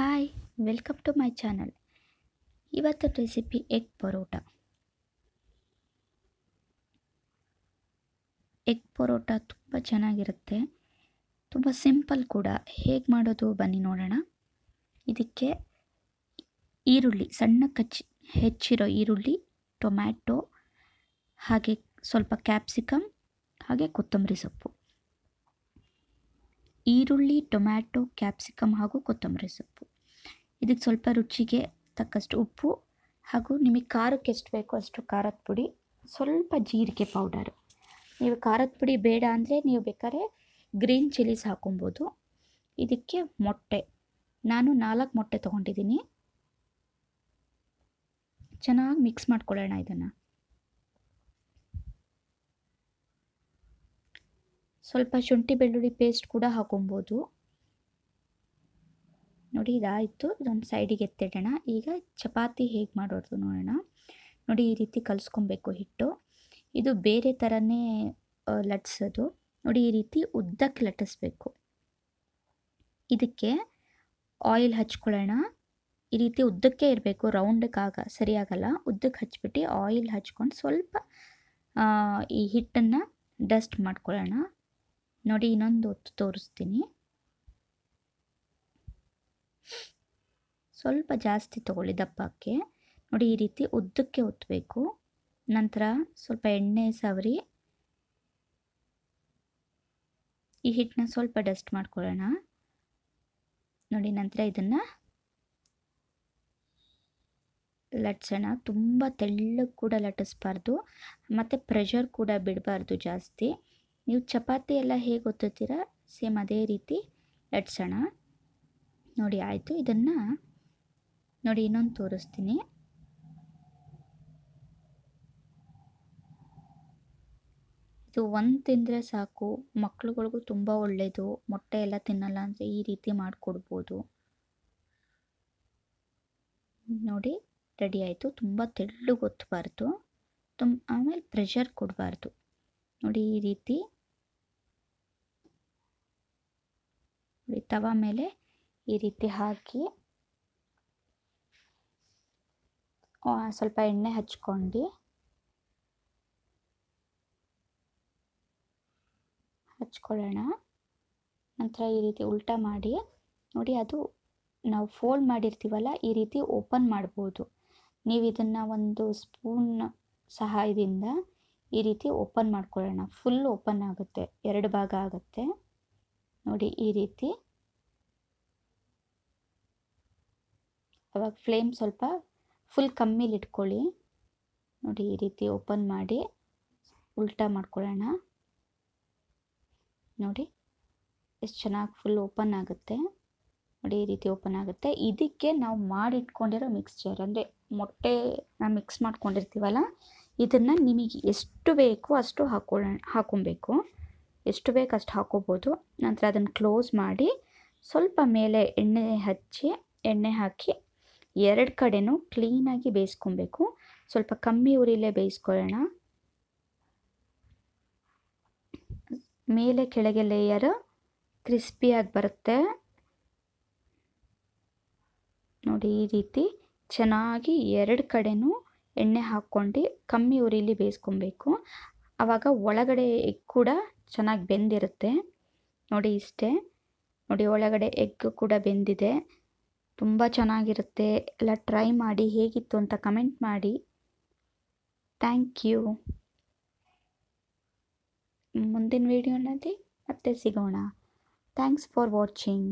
hi welcome to my channel ಇವತ್ತು recipe egg parotta egg parotta ತುಂಬ ಚೆನ್ನಾಗಿರುತ್ತೆ ತುಂಬ ಸಿಂಪಲ್ ಕೂಡ ಹೇಗೆ ಮಾಡೋದು ಬನ್ನಿ ನೋಡೋಣ ಇದಕ್ಕೆ ಈರುಳ್ಳಿ ಸಣ್ಣ ಕಚ್ಚಿ ಹೆಚ್ಚಿರೋ ಈರುಳ್ಳಿ ಟೊಮ್ಯಾಟೊ ಹಾಗೆ ಸ್ವಲ್ಪ ಕ್ಯಾಪ್ಸಿಕಮ್ ಹಾಗೆ ಕೊತ್ತಂಬರಿ ಸೊಪ್ಪು ಈರುಳ್ಳಿ ಟೊಮ್ಯಾಟೊ ಕ್ಯಾಪ್ಸಿಕಮ್ ಹಾಗೂ ಕೊತ್ತಂಬರಿ ಸೊಪ್ಪು ಇದಕ್ಕೆ ಸ್ವಲ್ಪ ರುಚಿಗೆ ತಕ್ಕಷ್ಟು ಉಪ್ಪು ಹಾಗೂ ನಿಮಗೆ ಖಾರಕ್ಕೆ ಎಷ್ಟು ಬೇಕೋ ಅಷ್ಟು ಖಾರದ ಪುಡಿ ಸ್ವಲ್ಪ ಜೀರಿಗೆ ಪೌಡರ್ ನೀವು ಖಾರದ ಪುಡಿ ಬೇಡ ಅಂದರೆ ನೀವು ಬೇಕಾದ್ರೆ ಗ್ರೀನ್ ಚಿಲ್ಲೀಸ್ ಹಾಕೊಬೋದು ಇದಕ್ಕೆ ಮೊಟ್ಟೆ ನಾನು ನಾಲ್ಕು ಮೊಟ್ಟೆ ತೊಗೊಂಡಿದ್ದೀನಿ ಚೆನ್ನಾಗಿ ಮಿಕ್ಸ್ ಮಾಡ್ಕೊಳ್ಳೋಣ ಇದನ್ನು ಸ್ವಲ್ಪ ಶುಂಠಿ ಬೆಳ್ಳುಳ್ಳಿ ಪೇಸ್ಟ್ ಕೂಡ ಹಾಕೊಬೋದು ನೋಡಿ ಇದಾಯಿತು ಇದೊಂದು ಸೈಡಿಗೆ ಎತ್ತಿಡೋಣ ಈಗ ಚಪಾತಿ ಹೇಗೆ ಮಾಡೋದು ನೋಡೋಣ ನೋಡಿ ಈ ರೀತಿ ಕಲಿಸ್ಕೊಬೇಕು ಹಿಟ್ಟು ಇದು ಬೇರೆ ಥರನೇ ಲಟ್ಸೋದು ನೋಡಿ ಈ ರೀತಿ ಉದ್ದಕ್ಕೆ ಲಟ್ಟಿಸ್ಬೇಕು ಇದಕ್ಕೆ ಆಯಿಲ್ ಹಚ್ಕೊಳ್ಳೋಣ ಈ ರೀತಿ ಉದ್ದಕ್ಕೆ ಇರಬೇಕು ರೌಂಡಕ್ಕಾಗ ಸರಿಯಾಗಲ್ಲ ಉದ್ದಕ್ಕೆ ಹಚ್ಬಿಟ್ಟು ಆಯಿಲ್ ಹಚ್ಕೊಂಡು ಸ್ವಲ್ಪ ಈ ಹಿಟ್ಟನ್ನು ಡಸ್ಟ್ ಮಾಡ್ಕೊಳ್ಳೋಣ ನೋಡಿ ಇನ್ನೊಂದು ಹೊತ್ತು ತೋರಿಸ್ತೀನಿ ಸ್ವಲ್ಪ ಜಾಸ್ತಿ ತಗೊಳ್ಳಿ ದಪ್ಪಕ್ಕೆ ನೋಡಿ ಈ ರೀತಿ ಉದ್ದಕ್ಕೆ ಒತ್ತಬೇಕು ನಂತರ ಸ್ವಲ್ಪ ಎಣ್ಣೆ ಸವರಿ ಈ ಹಿಟ್ಟನ್ನ ಸ್ವಲ್ಪ ಡಸ್ಟ್ ಮಾಡ್ಕೊಳ್ಳೋಣ ನೋಡಿ ನಂತರ ಇದನ್ನು ಲಟ್ಸೋಣ ತುಂಬ ತೆಳ್ಳಗೆ ಕೂಡ ಲಟ್ಟಿಸ್ಬಾರ್ದು ಮತ್ತು ಪ್ರೆಷರ್ ಕೂಡ ಬಿಡಬಾರ್ದು ಜಾಸ್ತಿ ನೀವು ಚಪಾತಿ ಎಲ್ಲ ಹೇಗೆ ಒತ್ತುತ್ತೀರ ಸೇಮ್ ಅದೇ ರೀತಿ ಎಡ್ಸೋಣ ನೋಡಿ ಆಯಿತು ಇದನ್ನು ನೋಡಿ ಇನ್ನೊಂದು ತೋರಿಸ್ತೀನಿ ಇದು ಒಂದು ತಿಂದರೆ ಸಾಕು ಮಕ್ಳುಗಳಿಗೂ ತುಂಬ ಒಳ್ಳೆಯದು ಮೊಟ್ಟೆ ಎಲ್ಲ ತಿನ್ನಲ್ಲ ಅಂದರೆ ಈ ರೀತಿ ಮಾಡಿಕೊಡ್ಬೋದು ನೋಡಿ ರೆಡಿ ಆಯಿತು ತುಂಬ ತೆಳ್ಳಗೆ ಒತ್ತಬಾರ್ದು ತುಂಬ ಆಮೇಲೆ ಪ್ರೆಷರ್ ಕೊಡಬಾರ್ದು ನೋಡಿ ಈ ರೀತಿ ನೋಡಿ ತವ ಮೇಲೆ ಈ ರೀತಿ ಹಾಕಿ ಸ್ವಲ್ಪ ಎಣ್ಣೆ ಹಚ್ಕೊಂಡು ಹಚ್ಕೊಳ್ಳೋಣ ನಂತರ ಈ ರೀತಿ ಉಲ್ಟಾ ಮಾಡಿ ನೋಡಿ ಅದು ನಾವು ಫೋಲ್ಡ್ ಮಾಡಿರ್ತೀವಲ್ಲ ಈ ರೀತಿ ಓಪನ್ ಮಾಡ್ಬೋದು ನೀವು ಇದನ್ನು ಒಂದು ಸ್ಪೂನ್ ಸಹಾಯದಿಂದ ಈ ರೀತಿ ಓಪನ್ ಮಾಡ್ಕೊಳ್ಳೋಣ ಫುಲ್ ಓಪನ್ ಆಗುತ್ತೆ ಎರಡು ಭಾಗ ಆಗುತ್ತೆ ನೋಡಿ ಈ ರೀತಿ ಅವಾಗ ಫ್ಲೇಮ್ ಸ್ವಲ್ಪ ಫುಲ್ ಕಮ್ಮಿಲಿಟ್ಕೊಳ್ಳಿ ನೋಡಿ ಈ ರೀತಿ ಓಪನ್ ಮಾಡಿ ಉಲ್ಟಾ ಮಾಡ್ಕೊಳ್ಳೋಣ ನೋಡಿ ಎಷ್ಟು ಚೆನ್ನಾಗಿ ಫುಲ್ ಓಪನ್ ಆಗುತ್ತೆ ನೋಡಿ ಈ ರೀತಿ ಓಪನ್ ಆಗುತ್ತೆ ಇದಕ್ಕೆ ನಾವು ಮಾಡಿಟ್ಕೊಂಡಿರೋ ಮಿಕ್ಸ್ಚರ್ ಅಂದರೆ ನಾವು ಮಿಕ್ಸ್ ಮಾಡ್ಕೊಂಡಿರ್ತೀವಲ್ಲ ಇದನ್ನು ನಿಮಗೆ ಎಷ್ಟು ಬೇಕೋ ಅಷ್ಟು ಹಾಕೊಳ್ಳೋಣ ಹಾಕೊಬೇಕು ಎಷ್ಟು ಬೇಕು ಅಷ್ಟು ಹಾಕೋಬೋದು ನಂತರ ಅದನ್ನು ಕ್ಲೋಸ್ ಮಾಡಿ ಸ್ವಲ್ಪ ಮೇಲೆ ಎಣ್ಣೆ ಹಚ್ಚಿ ಎಣ್ಣೆ ಹಾಕಿ ಎರಡು ಕಡೆನೂ ಕ್ಲೀನಾಗಿ ಬೇಯಿಸ್ಕೊಬೇಕು ಸ್ವಲ್ಪ ಕಮ್ಮಿ ಉರಿಲೇ ಬೇಯಿಸ್ಕೊಳ್ಳೋಣ ಮೇಲೆ ಕೆಳಗೆ ಲೇಯರ್ ಕ್ರಿಸ್ಪಿಯಾಗಿ ಬರುತ್ತೆ ನೋಡಿ ಈ ರೀತಿ ಚೆನ್ನಾಗಿ ಎರಡು ಕಡೆನೂ ಎಣ್ಣೆ ಹಾಕ್ಕೊಂಡು ಕಮ್ಮಿ ಉರಿಲಿ ಬೇಯಿಸ್ಕೊಬೇಕು ಆವಾಗ ಒಳಗಡೆ ಎಗ್ ಕೂಡ ಚೆನ್ನಾಗಿ ಬೆಂದಿರುತ್ತೆ ನೋಡಿ ಇಷ್ಟೇ ನೋಡಿ ಒಳಗಡೆ ಎಗ್ ಕೂಡ ಬೆಂದಿದೆ ತುಂಬ ಚೆನ್ನಾಗಿರುತ್ತೆ ಎಲ್ಲ ಟ್ರೈ ಮಾಡಿ ಹೇಗಿತ್ತು ಅಂತ ಕಮೆಂಟ್ ಮಾಡಿ ಥ್ಯಾಂಕ್ ಯು ಮುಂದಿನ ವೀಡಿಯೋನಲ್ಲಿ ಮತ್ತೆ ಸಿಗೋಣ ಥ್ಯಾಂಕ್ಸ್ ಫಾರ್ ವಾಚಿಂಗ್